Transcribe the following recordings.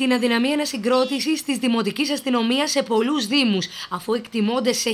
την αδυναμία ανασυγκρότηση της δημοτικής αστυνομίας σε πολλούς Δήμους, αφού εκτιμώνται σε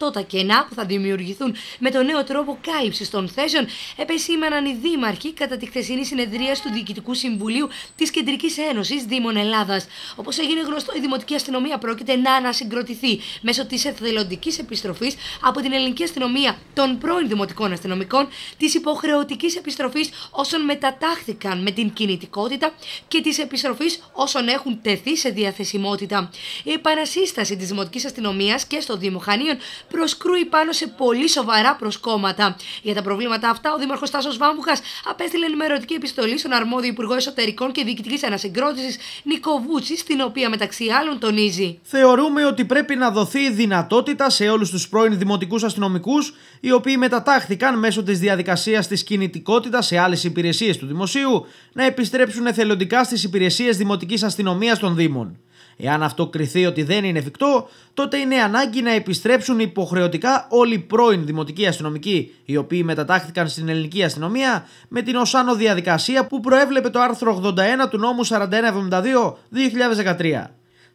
1.100 τα κενά που θα δημιουργηθούν με το νέο τρόπο κάλυψης των θέσεων, επεσήμαναν οι Δήμαρχοι κατά τη χθεσινή συνεδρία του Διοικητικού Συμβουλίου της Κεντρικής Ένωσης Δήμων Ελλάδας. Όπως έγινε γνωστό, η Δημοτική Αστυνομία πρόκειται να ανασυγκροτηθεί μέσω της εθελοντικής επιστροφής από την Ελληνική Αστυνομία των πρώην Δημοτικών Αστυνομικών, της υποχρεωτικής επιστροφής όσων μετατάχθηκαν με την κινητικότητα και της επιστροφής όσων έχουν τεθεί σε διαθεσιμότητα. Η παρασύσταση της Δημοτικής Αστυνομίας και στο Δήμο Χανίων προσκρούει πάνω σε πολύ σοβαρά προσκόμματα. Για τα προβλήματα αυτά, ο Δήμαρχος Τάσος Βάμπουχα απέστειλε ενημερωτική επιστολή στον αρμόδιο Υπουργό Εσωτερικών και Διοικητικής Ανασυγκρότησης Νίκο Βούτση, στην οποία μεταξύ άλλων τονίζει. Θεωρούμε ότι πρέπει να δοθεί δυνατότητα σε όλους τους πρώην δημοτικούς αστυνομικούς, οι οποίοι μετατάχθηκαν μέσω της διαδικασίας της κινητικότητας σε άλλες υπηρεσίες του Δημοσίου, να επιστρέψουν εθελοντικά στις υπηρεσίες δημοτικού Δημοτική Αστυνομίας των Δήμων. Εάν αυτό κριθεί ότι δεν είναι εφικτό, τότε είναι ανάγκη να επιστρέψουν υποχρεωτικά όλοι οι πρώην δημοτικοί αστυνομικοί, οι οποίοι μετατάχθηκαν στην ελληνική αστυνομία με την οσάνο διαδικασία που προέβλεπε το άρθρο 81 του νόμου 4172 2013.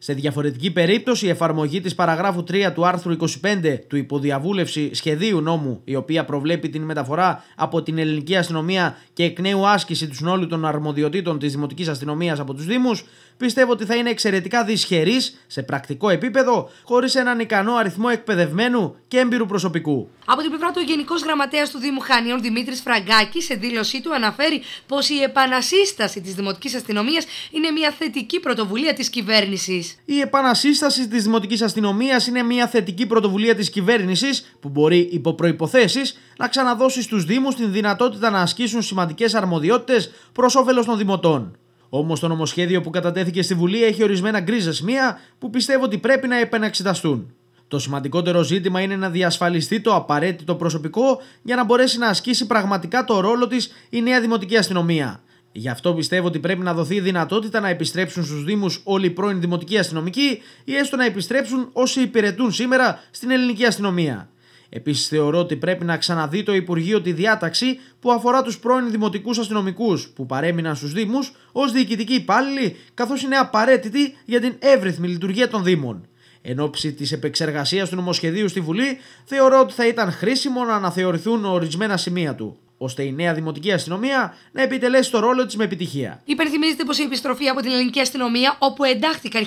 Σε διαφορετική περίπτωση, η εφαρμογή της παραγράφου 3 του άρθρου 25 του υποδιαβούλευση σχεδίου νόμου, η οποία προβλέπει την μεταφορά από την ελληνική αστυνομία και εκ νέου άσκηση του συνόλου των αρμοδιοτήτων της δημοτικής αστυνομίας από τους Δήμους, πιστεύω ότι θα είναι εξαιρετικά δυσχερής σε πρακτικό επίπεδο, χωρίς έναν ικανό αριθμό εκπαιδευμένου και έμπειρου προσωπικού. Από την πλευρά του, ο Γενικός Γραμματέας του Δήμου Χανιών Δημήτρης Φραγκάκη, σε δήλωσή του αναφέρει πως η επανασύσταση της δημοτικής αστυνομίας είναι μια θετική πρωτοβουλία της κυβέρνησης. Η επανασύσταση της δημοτικής αστυνομίας είναι μια θετική πρωτοβουλία της κυβέρνησης που μπορεί υπό προποθέσει να ξαναδώσει στους Δήμους την δυνατότητα να ασκήσουν σημαντικές αρμοδιότητες προς όφελος των δημοτών. Όμως το νομοσχέδιο που κατατέθηκε στη Βουλή έχει ορισμένα γκρίζα σημεία που πιστεύω ότι πρέπει να επαναξεταστούν. Το σημαντικότερο ζήτημα είναι να διασφαλιστεί το απαραίτητο προσωπικό για να μπορέσει να ασκήσει πραγματικά το ρόλο της η νέα δημοτική αστυνομία. Γι' αυτό πιστεύω ότι πρέπει να δοθεί η δυνατότητα να επιστρέψουν στους Δήμους όλοι οι πρώην δημοτικοί αστυνομικοί ή έστω να επιστρέψουν όσοι υπηρετούν σήμερα στην ελληνική αστυνομία. Επίσης, θεωρώ ότι πρέπει να ξαναδεί το Υπουργείο τη διάταξη που αφορά τους πρώην δημοτικούς αστυνομικούς που παρέμειναν στους Δήμους ως διοικητικοί υπάλληλοι, καθώς είναι απαραίτητη για την εύρυθμη λειτουργία των Δήμων. Εν ώψη της επεξεργασίας του νομοσχεδίου στη Βουλή, θεωρώ ότι θα ήταν χρήσιμο να αναθεωρηθούν ορισμένα σημεία του ώστε η νέα δημοτική αστυνομία να επιτελέσει το ρόλο της με επιτυχία. Υπενθυμίζεται πως η επιστροφή από την ελληνική αστυνομία, όπου εντάχθηκαν 1543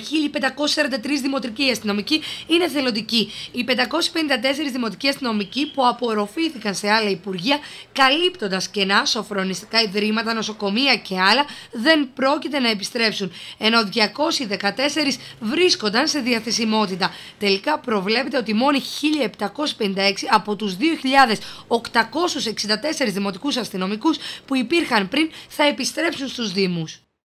δημοτικοί αστυνομικοί, είναι θελοντική. Οι 554 δημοτικοί αστυνομικοί που απορροφήθηκαν σε άλλα υπουργεία, καλύπτοντας κενά, σοφρονιστικά ιδρύματα, νοσοκομεία και άλλα, δεν πρόκειται να επιστρέψουν. Ενώ 214 βρίσκονταν σε διαθεσιμότητα. Τελικά προβλέπεται ότι μόνοι 1756 από τους 2864 δημοτικούς αστυνομικούς που υπήρχαν πριν θα επιστρέψουν στους Δήμους.